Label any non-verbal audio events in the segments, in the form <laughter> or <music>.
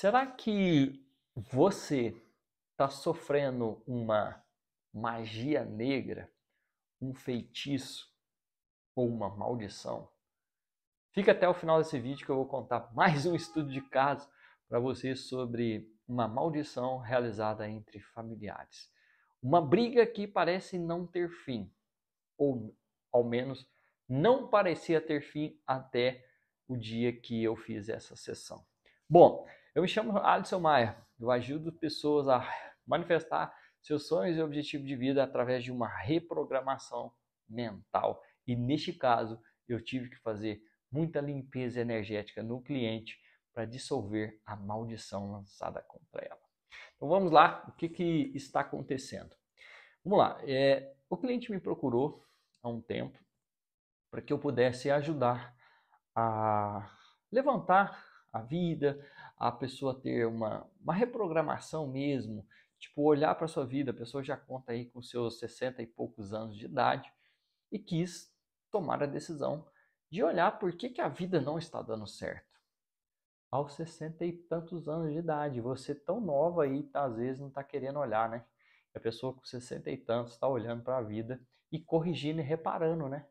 Será que você está sofrendo uma magia negra, um feitiço ou uma maldição? Fica até o final desse vídeo que eu vou contar <laughs> mais um estudo de caso para você sobre uma maldição realizada entre familiares. Uma briga que parece não ter fim, ou ao menos não parecia ter fim até o dia que eu fiz essa sessão. Bom, eu me chamo Alisson Maia. Eu ajudo pessoas a manifestar seus sonhos e objetivos de vida através de uma reprogramação mental. E neste caso, eu tive que fazer muita limpeza energética no cliente para dissolver a maldição lançada contra ela. Então vamos lá, o que, que está acontecendo? Vamos lá, é, o cliente me procurou há um tempo para que eu pudesse ajudar a levantar a vida, a pessoa ter uma, uma reprogramação mesmo, tipo olhar para sua vida, a pessoa já conta aí com seus 60 e poucos anos de idade e quis tomar a decisão de olhar por que, que a vida não está dando certo. Aos 60 e tantos anos de idade, você tão nova aí, tá, às vezes não está querendo olhar, né? A pessoa com 60 e tantos está olhando para a vida e corrigindo e reparando, né?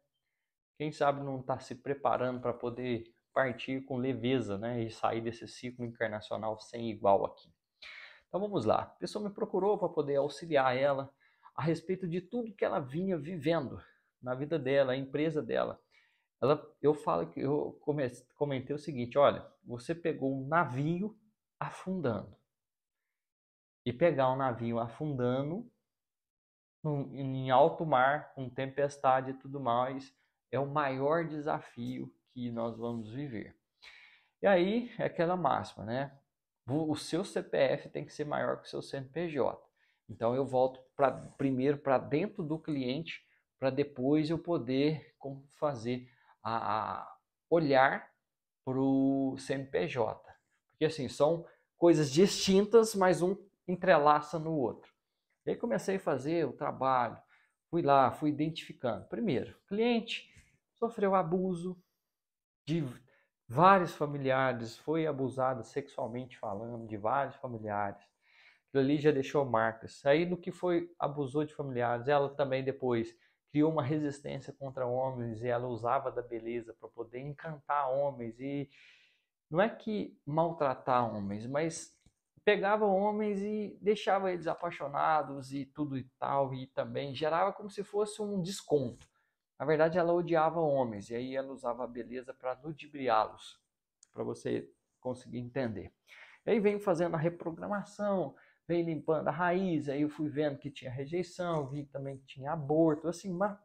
Quem sabe não está se preparando para poder partir com leveza, né? E sair desse ciclo encarnacional sem igual aqui. Então vamos lá. A pessoa me procurou para poder auxiliar ela a respeito de tudo que ela vinha vivendo na vida dela, a empresa dela. Ela, eu falo que eu comecei, comentei o seguinte: olha, você pegou um navio afundando. E pegar um navio afundando em alto mar, com tempestade e tudo mais, é o maior desafio que nós vamos viver. E aí é aquela máxima, né? O seu CPF tem que ser maior que o seu CNPJ. Então eu volto pra, primeiro para dentro do cliente para depois eu poder fazer a, a olhar para o CNPJ. Porque assim, são coisas distintas, mas um entrelaça no outro. E aí comecei a fazer o trabalho, fui lá, fui identificando. Primeiro, cliente sofreu abuso, de vários familiares, foi abusada sexualmente falando, de vários familiares. Aquilo ali já deixou marcas. Aí no que foi abusou de familiares, ela também depois criou uma resistência contra homens e ela usava da beleza para poder encantar homens e não é que maltratar homens, mas pegava homens e deixava eles apaixonados e tudo e tal e também gerava como se fosse um desconto. Na verdade, ela odiava homens e aí ela usava a beleza para ludibriá-los, para você conseguir entender. E aí vem fazendo a reprogramação, vem limpando a raiz, aí eu fui vendo que tinha rejeição, vi também que tinha aborto, assim, mas,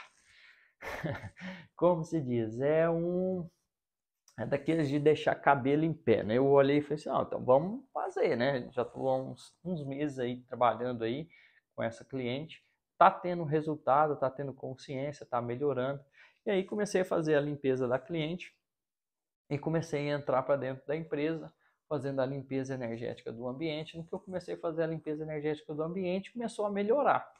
<laughs> como se diz, é um é daqueles de deixar cabelo em pé, né? Eu olhei e falei assim, ah, então vamos fazer, né? Já estou há uns, uns meses aí trabalhando aí com essa cliente tá tendo resultado, tá tendo consciência, tá melhorando. E aí comecei a fazer a limpeza da cliente e comecei a entrar para dentro da empresa, fazendo a limpeza energética do ambiente. No que eu comecei a fazer a limpeza energética do ambiente, começou a melhorar.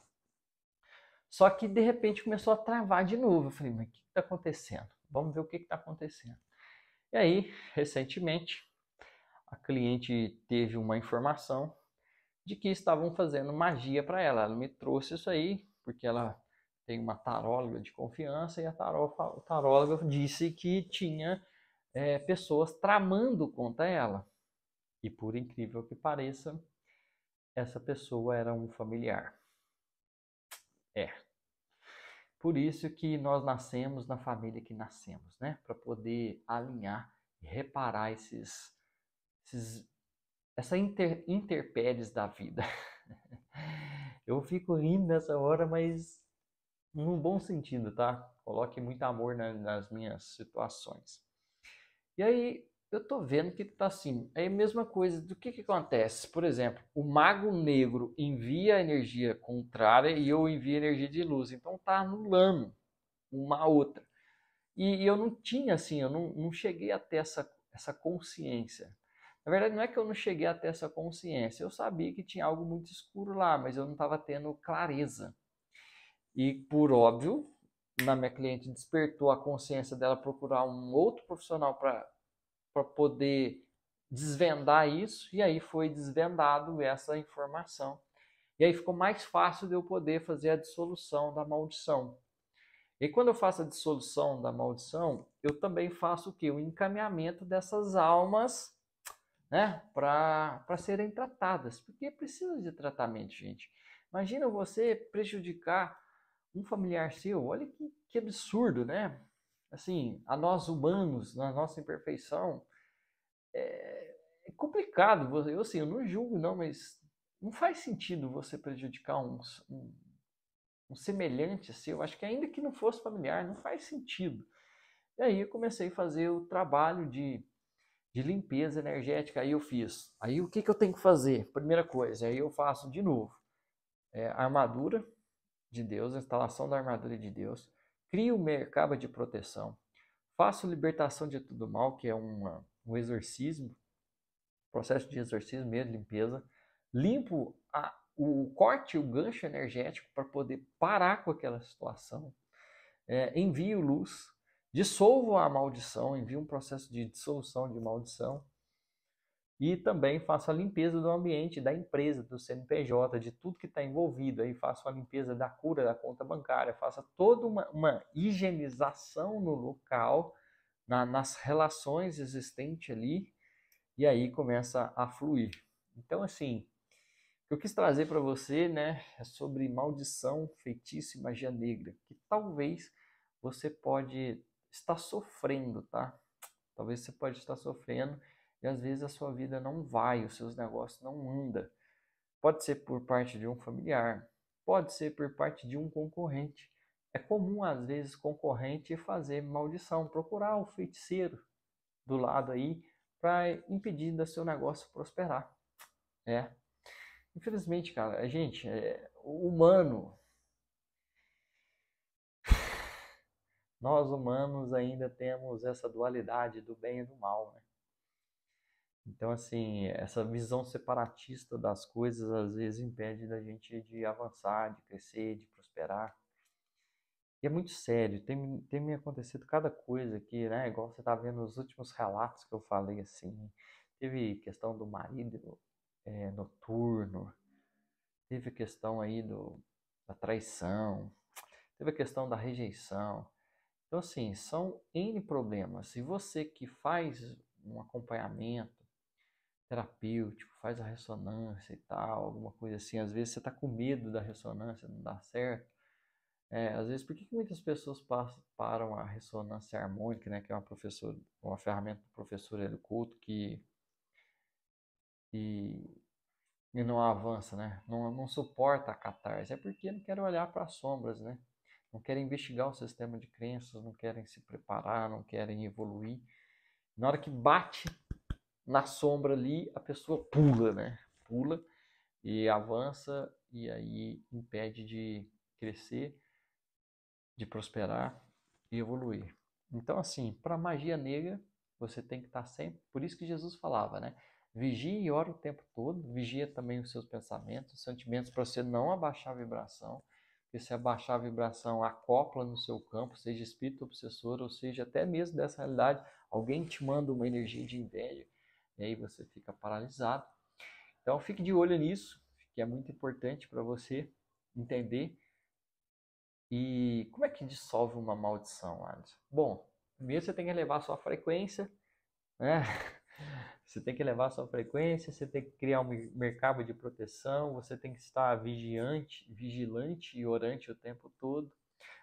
Só que de repente começou a travar de novo. Eu falei, mas o que está acontecendo? Vamos ver o que está acontecendo. E aí, recentemente, a cliente teve uma informação de que estavam fazendo magia para ela. Ela me trouxe isso aí, porque ela tem uma taróloga de confiança, e a taróloga, disse que tinha é, pessoas tramando contra ela. E por incrível que pareça, essa pessoa era um familiar. É. Por isso que nós nascemos na família que nascemos, né? Para poder alinhar e reparar esses, esses essa inter, interpéries da vida. <laughs> Eu fico rindo nessa hora, mas no bom sentido, tá? Coloque muito amor na, nas minhas situações. E aí eu tô vendo que tá assim. É a mesma coisa do que, que acontece. Por exemplo, o mago negro envia energia contrária e eu envio energia de luz. Então tá anulando uma outra. E, e eu não tinha assim, eu não, não cheguei até essa, essa consciência. Na verdade, não é que eu não cheguei a ter essa consciência, eu sabia que tinha algo muito escuro lá, mas eu não estava tendo clareza. E por óbvio, na minha cliente despertou a consciência dela procurar um outro profissional para poder desvendar isso, e aí foi desvendado essa informação. E aí ficou mais fácil de eu poder fazer a dissolução da maldição. E quando eu faço a dissolução da maldição, eu também faço o que? O encaminhamento dessas almas né? Para serem tratadas, porque precisa de tratamento, gente. Imagina você prejudicar um familiar seu, olha que, que absurdo, né? Assim, a nós humanos, na nossa imperfeição, é, é complicado. Eu, assim, eu não julgo, não, mas não faz sentido você prejudicar um, um, um semelhante seu. Acho que ainda que não fosse familiar, não faz sentido. E aí eu comecei a fazer o trabalho de de limpeza energética, aí eu fiz. Aí o que, que eu tenho que fazer? Primeira coisa, aí eu faço de novo. É, armadura de Deus, a instalação da armadura de Deus. Crio o mercado de proteção. Faço libertação de tudo mal, que é uma, um exorcismo, processo de exorcismo mesmo, limpeza. Limpo a, o corte, o gancho energético para poder parar com aquela situação. É, envio luz, dissolvo a maldição, envio um processo de dissolução de maldição e também faço a limpeza do ambiente da empresa, do CNPJ, de tudo que está envolvido. Aí faço a limpeza da cura da conta bancária, faço toda uma, uma higienização no local, na, nas relações existentes ali, e aí começa a fluir. Então, assim, o que eu quis trazer para você né, é sobre maldição, feitiço e magia negra, que talvez você pode está sofrendo, tá? Talvez você pode estar sofrendo e às vezes a sua vida não vai, os seus negócios não andam. Pode ser por parte de um familiar, pode ser por parte de um concorrente. É comum às vezes concorrente fazer maldição, procurar o feiticeiro do lado aí para impedir do seu negócio prosperar. É. Infelizmente, cara, a gente, é, o humano nós humanos ainda temos essa dualidade do bem e do mal, né? Então, assim, essa visão separatista das coisas às vezes impede da gente de avançar, de crescer, de prosperar. E é muito sério, tem, tem me acontecido cada coisa aqui, né? Igual você tá vendo nos últimos relatos que eu falei, assim. Né? Teve questão do marido é, noturno, teve questão aí do, da traição, teve a questão da rejeição, então, assim, são N problemas. E você que faz um acompanhamento terapêutico, faz a ressonância e tal, alguma coisa assim, às vezes você está com medo da ressonância, não dá certo. É, às vezes, por que muitas pessoas param a ressonância harmônica, né, que é uma, professor, uma ferramenta do professor Hélio Couto, que, e não avança, né? Não, não suporta a catarse. É porque não quer olhar para as sombras, né? não querem investigar o sistema de crenças, não querem se preparar, não querem evoluir. Na hora que bate na sombra ali, a pessoa pula, né? Pula e avança e aí impede de crescer, de prosperar e evoluir. Então, assim, para magia negra, você tem que estar tá sempre. Por isso que Jesus falava, né? Vigia e ora o tempo todo, vigia também os seus pensamentos, os sentimentos, para você não abaixar a vibração que se abaixar a vibração acopla no seu campo, seja espírito obsessor, ou seja, até mesmo dessa realidade, alguém te manda uma energia de inveja, né, e aí você fica paralisado. Então fique de olho nisso, que é muito importante para você entender. E como é que dissolve uma maldição, Alisson? Bom, primeiro você tem que elevar a sua frequência, né? Você tem que levar a sua frequência, você tem que criar um mercado de proteção, você tem que estar vigiante, vigilante e orante o tempo todo.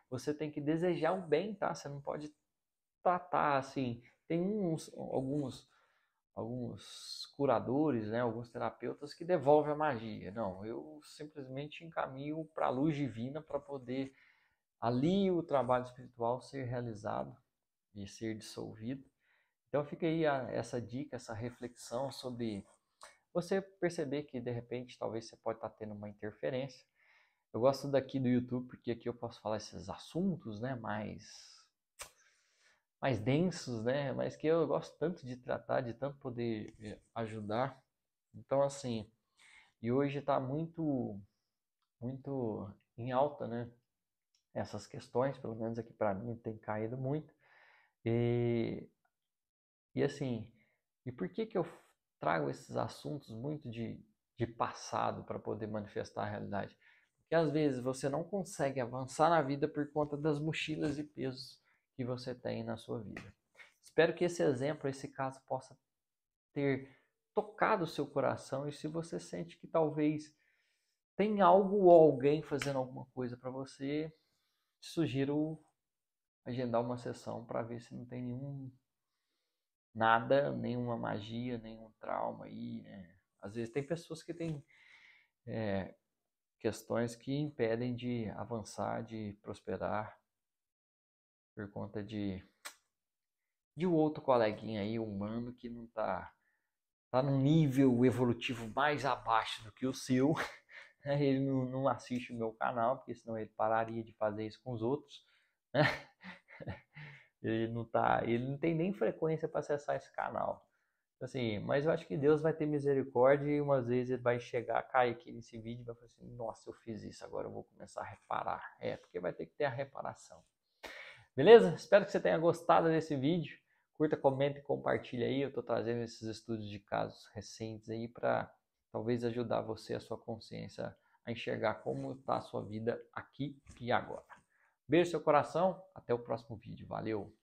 Você tem que desejar o bem, tá? Você não pode tratar assim. Tem uns, alguns alguns curadores, né, alguns terapeutas que devolvem a magia. Não, eu simplesmente encaminho para a luz divina para poder ali o trabalho espiritual ser realizado e ser dissolvido. Então fica aí a, essa dica, essa reflexão sobre você perceber que de repente talvez você pode estar tá tendo uma interferência. Eu gosto daqui do YouTube porque aqui eu posso falar esses assuntos, né, mais mais densos, né, mas que eu gosto tanto de tratar, de tanto poder eh, ajudar. Então assim, e hoje está muito muito em alta, né? Essas questões, pelo menos aqui para mim tem caído muito. E e assim, e por que que eu trago esses assuntos muito de, de passado para poder manifestar a realidade? Porque às vezes você não consegue avançar na vida por conta das mochilas e pesos que você tem na sua vida. Espero que esse exemplo, esse caso, possa ter tocado o seu coração e se você sente que talvez tem algo ou alguém fazendo alguma coisa para você, sugiro agendar uma sessão para ver se não tem nenhum nada, nenhuma magia, nenhum trauma aí, né? Às vezes tem pessoas que têm é, questões que impedem de avançar, de prosperar por conta de de um outro coleguinha aí humano que não tá tá num nível evolutivo mais abaixo do que o seu. <laughs> Né? Ele não, não assiste o meu canal, porque senão ele pararia de fazer isso com os outros. Né? <laughs> Ele não tá, ele não tem nem frequência para acessar esse canal. Assim, mas eu acho que Deus vai ter misericórdia e umas vezes ele vai chegar, cai aqui nesse vídeo e vai falar assim: "Nossa, eu fiz isso, agora eu vou começar a reparar". É, porque vai ter que ter a reparação. Beleza? Espero que você tenha gostado desse vídeo. Curta, comente, compartilhe aí. Eu estou trazendo esses estudos de casos recentes aí para talvez ajudar você, a sua consciência, a enxergar como está a sua vida aqui e agora. Beijo no seu coração, até o próximo vídeo. Valeu!